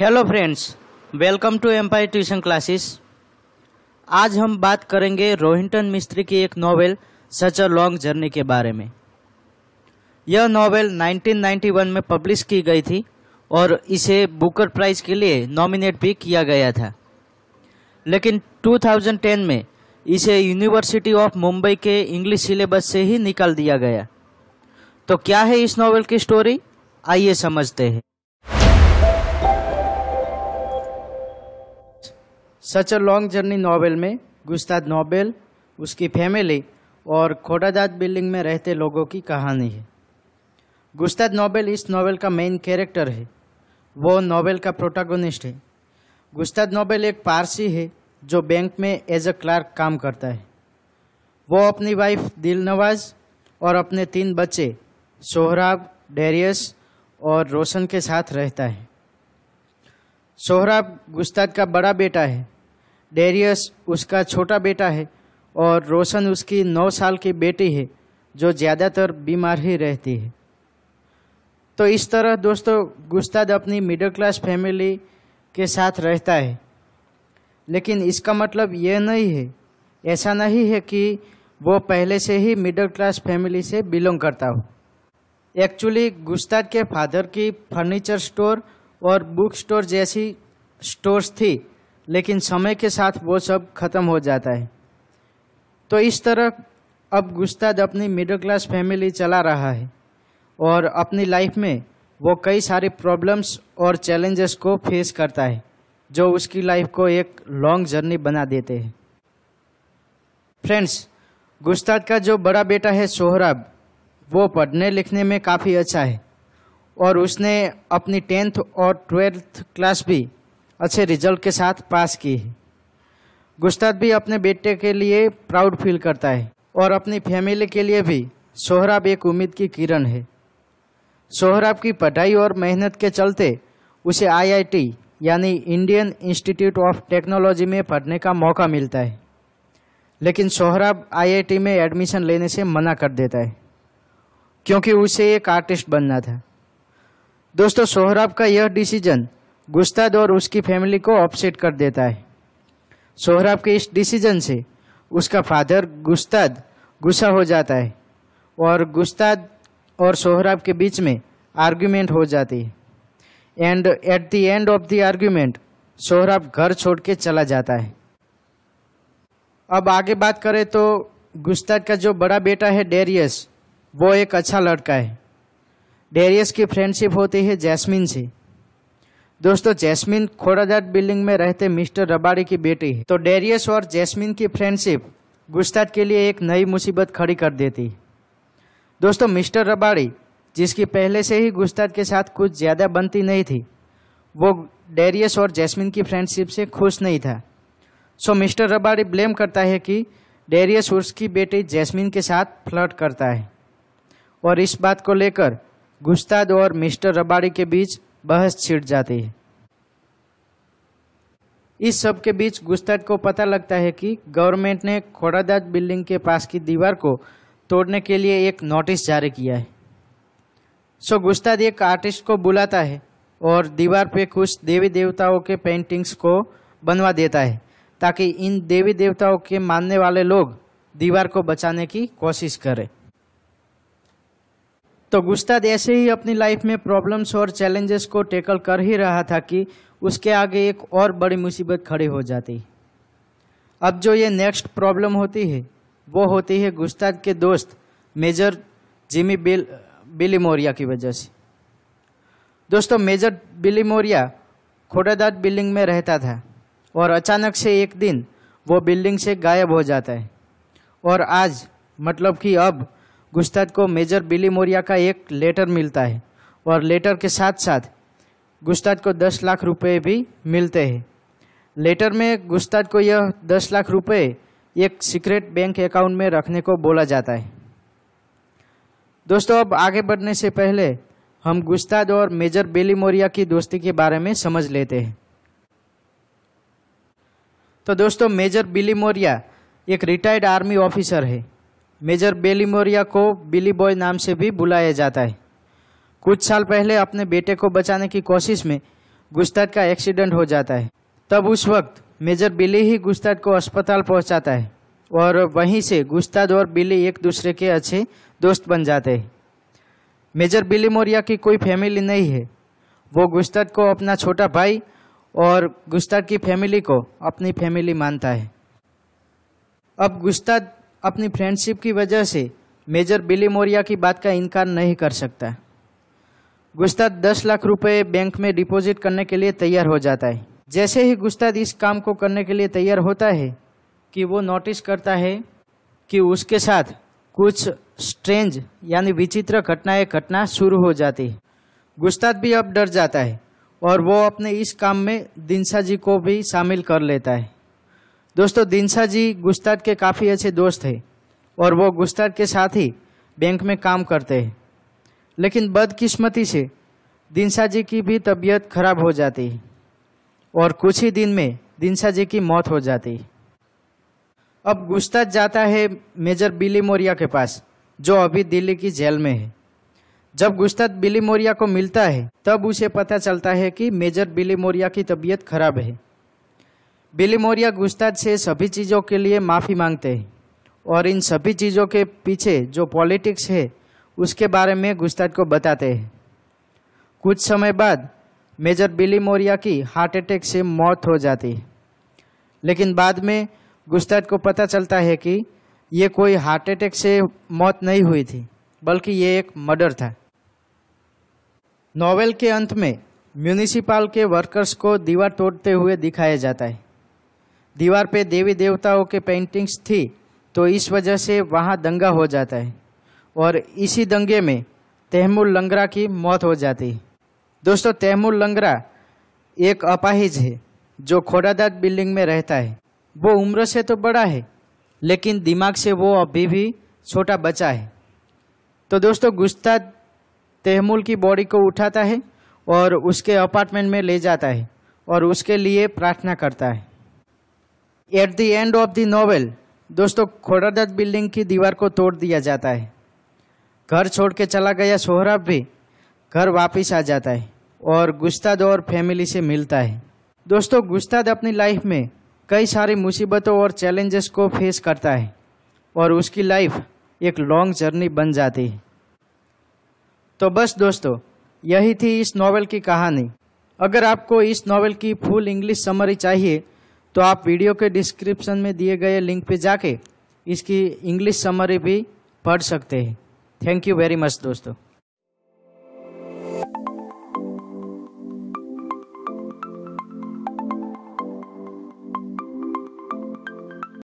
hello friends welcome to empire tuition classes आज हम बात करेंगे रोहिंटन मिस्त्री की एक novel such a long journey के बारे में यह नॉवेल 1991 में पब्लिश की गई थी और इसे बुकर प्राइज के लिए नॉमिनेट भी किया गया था लेकिन 2010 में इसे यूनिवर्सिटी ऑफ मुंबई के इंग्लिश सिलेबस से ही निकाल दिया गया तो क्या है इस नॉवेल की स्टोरी आइए समझते हैं such a long journey novel में गुस्ताद नॉबेल उसकी फैमिली और खोडादाद बिल्डिंग में रहते लोगों की कहानी है गुस्ताद नॉबेल इस नावल का मेन कैरेक्टर है वो नॉवेल का प्रोटागोनिस्ट है गुस्ताद नॉबेल एक पारसी है जो बैंक में एज अ क्लार्क काम करता है वो अपनी वाइफ दिलनवाज और अपने तीन बच्चे सोहराब डेरियस और रोशन के साथ रहता है सोहराब गुस्ताद का बड़ा बेटा है डेरियस उसका छोटा बेटा है और रोशन उसकी नौ साल की बेटी है जो ज़्यादातर बीमार ही रहती है तो इस तरह दोस्तों गुस्ताद अपनी मिडिल क्लास फैमिली के साथ रहता है लेकिन इसका मतलब यह नहीं है ऐसा नहीं है कि वो पहले से ही मिडिल क्लास फैमिली से बिलोंग करता हो एक्चुअली गुस्ताद के फादर की फर्नीचर स्टोर और बुक स्टोर जैसी स्टोर्स थी लेकिन समय के साथ वो सब खत्म हो जाता है तो इस तरह अब गुस्ताद अपनी मिडिल क्लास फैमिली चला रहा है और अपनी लाइफ में वो कई सारे प्रॉब्लम्स और चैलेंजेस को फेस करता है जो उसकी लाइफ को एक लॉन्ग जर्नी बना देते हैं फ्रेंड्स गुस्ताद का जो बड़ा बेटा है सोहराब वो पढ़ने लिखने में काफ़ी अच्छा है और उसने अपनी टेंथ और ट्वेल्थ क्लास भी अच्छे रिजल्ट के साथ पास की है गुस्ताद भी अपने बेटे के लिए प्राउड फील करता है और अपनी फैमिली के लिए भी सोहराब एक उम्मीद की किरण है सोहराब की पढ़ाई और मेहनत के चलते उसे आईआईटी यानी इंडियन इंस्टीट्यूट ऑफ टेक्नोलॉजी में पढ़ने का मौका मिलता है लेकिन सोहराब आईआईटी में एडमिशन लेने से मना कर देता है क्योंकि उसे एक आर्टिस्ट बनना था दोस्तों सोहराब का यह डिसीजन गुस्ताद और उसकी फैमिली को अपसेट कर देता है सोहराब के इस डिसीजन से उसका फादर गुस्ताद गुस्सा हो जाता है और गुस्ताद और सोहराब के बीच में आर्ग्यूमेंट हो जाती है and at the end of the argument Sohrab घर छोड़ के चला जाता है अब आगे बात करें तो गुस्ताद का जो बड़ा बेटा है डेरियस वो एक अच्छा लड़का है डेरियस की फ्रेंडशिप होती है जैस्मिन से दोस्तों जैस्मिन खोराजात बिल्डिंग में रहते मिस्टर रबाड़ी की बेटी तो डेरियस और जैस्मिन की फ्रेंडशिप गुस्ताद के लिए एक नई मुसीबत खड़ी कर देती दोस्तों मिस्टर रबाड़ी जिसकी पहले से ही गुस्ताद के साथ कुछ ज़्यादा बनती नहीं थी वो डेरियस और जैस्मिन की फ्रेंडशिप से खुश नहीं था सो मिस्टर रबाड़ी ब्लेम करता है कि डेरियस उसकी बेटी जैस्मिन के साथ फ्लर्ट करता है और इस बात को लेकर गुस्ताद और मिस्टर रबाड़ी के बीच बहस छिट जाती है इस सब के बीच गुस्ताद को पता लगता है कि गवर्नमेंट ने खोड़ादाद बिल्डिंग के पास की दीवार को तोड़ने के लिए एक नोटिस जारी किया है सो गुस्ताद एक आर्टिस्ट को बुलाता है और दीवार पे कुछ देवी देवताओं के पेंटिंग्स को बनवा देता है ताकि इन देवी देवताओं के मानने वाले लोग दीवार को बचाने की कोशिश करें तो गुस्ताद ऐसे ही अपनी लाइफ में प्रॉब्लम्स और चैलेंजेस को टेकल कर ही रहा था कि उसके आगे एक और बड़ी मुसीबत खड़ी हो जाती अब जो ये नेक्स्ट प्रॉब्लम होती है वो होती है गुस्ताद के दोस्त मेजर जिमी बिल बिली मोरिया की वजह से दोस्तों major Bilimoria Khodadad building में रहता था और अचानक से एक दिन वो बिल्डिंग से गायब हो जाता है और आज मतलब कि अब गुस्ताद को मेजर बिली मोरिया का एक लेटर मिलता है और लेटर के साथ साथ गुस्ताद को दस लाख रुपए भी मिलते हैं लेटर में गुस्ताद को यह दस लाख रुपए एक सीक्रेट बैंक अकाउंट में रखने को बोला जाता है दोस्तों अब आगे बढ़ने से पहले हम गुस्ताद और मेजर बेली मोरिया की दोस्ती के बारे में समझ लेते हैं तो दोस्तों मेजर बिली मोरिया एक रिटायर्ड आर्मी ऑफिसर है मेजर बेलीमोरिया को बिली बॉय नाम से भी बुलाया जाता है कुछ साल पहले अपने बेटे को बचाने की कोशिश में गुस्ताद का एक्सीडेंट हो जाता है तब उस वक्त मेजर बिली ही गुस्ताद को अस्पताल पहुंचाता है और वहीं से गुस्ताद और बिली एक दूसरे के अच्छे दोस्त बन जाते हैं मेजर बिली मोरिया की कोई फैमिली नहीं है वो गुस्ताद को अपना छोटा भाई और गुस्ताद की फैमिली को अपनी फैमिली मानता है अब गुस्ताद अपनी फ्रेंडशिप की वजह से मेजर बिली मोरिया की बात का इनकार नहीं कर सकता गुस्ताद दस लाख रुपए बैंक में डिपॉजिट करने के लिए तैयार हो जाता है जैसे ही गुस्ताद इस काम को करने के लिए तैयार होता है कि वो नोटिस करता है कि उसके साथ कुछ स्ट्रेंज यानी विचित्र घटनाएं घटना शुरू हो जाती है गुस्ताद भी अब डर जाता है और वो अपने इस काम में दिनसा जी को भी शामिल कर लेता है दोस्तों दिनसा जी गुस्ताद के काफ़ी अच्छे दोस्त हैं और वो गुस्ताद के साथ ही बैंक में काम करते हैं लेकिन बदकिस्मती से दिनसा जी की भी तबीयत खराब हो जाती है और कुछ ही दिन में दिनसा जी की मौत हो जाती है अब गुस्ताद जाता है मेजर बिली मोरिया के पास जो अभी दिल्ली की जेल में है जब गुस्ताद बिली मोरिया को मिलता है तब उसे पता चलता है कि मेजर बिली मोरिया की तबीयत खराब है बिली मोरिया गुस्ताद से सभी चीज़ों के लिए माफ़ी मांगते हैं और इन सभी चीज़ों के पीछे जो पॉलिटिक्स है उसके बारे में गुस्ताद को बताते हैं कुछ समय बाद मेजर बिली मोरिया की हार्ट अटैक से मौत हो जाती है लेकिन बाद में गुस्ताद को पता चलता है कि ये कोई हार्ट अटैक से मौत नहीं हुई थी बल्कि ये एक मर्डर था नॉवेल के अंत में म्यूनिसिपाल के वर्कर्स को दीवार तोड़ते हुए दिखाया जाता है दीवार पे देवी देवताओं के पेंटिंग्स थी तो इस वजह से वहाँ दंगा हो जाता है और इसी दंगे में तहमुल लंगरा की मौत हो जाती है दोस्तों तहमुल लंगरा एक अपाहिज है जो खोडादाद बिल्डिंग में रहता है वो उम्र से तो बड़ा है लेकिन दिमाग से वो अभी भी छोटा बचा है तो दोस्तों गुस्ताद तहमुल की बॉडी को उठाता है और उसके अपार्टमेंट में ले जाता है और उसके लिए प्रार्थना करता है at the end of the novel दोस्तों खोडादत्त बिल्डिंग की दीवार को तोड़ दिया जाता है घर छोड़ के चला गया सोहराब भी घर वापस आ जाता है और गुस्ताद और फैमिली से मिलता है दोस्तों गुस्ताद अपनी लाइफ में कई सारी मुसीबतों और चैलेंजेस को फेस करता है और उसकी लाइफ एक लॉन्ग जर्नी बन जाती है तो बस दोस्तों यही थी इस नावल की कहानी अगर आपको इस नावल की फुल इंग्लिश समरी चाहिए तो आप वीडियो के डिस्क्रिप्शन में दिए गए लिंक पे जाके इसकी इंग्लिश समरी भी पढ़ सकते हैं थैंक यू वेरी मच दोस्तों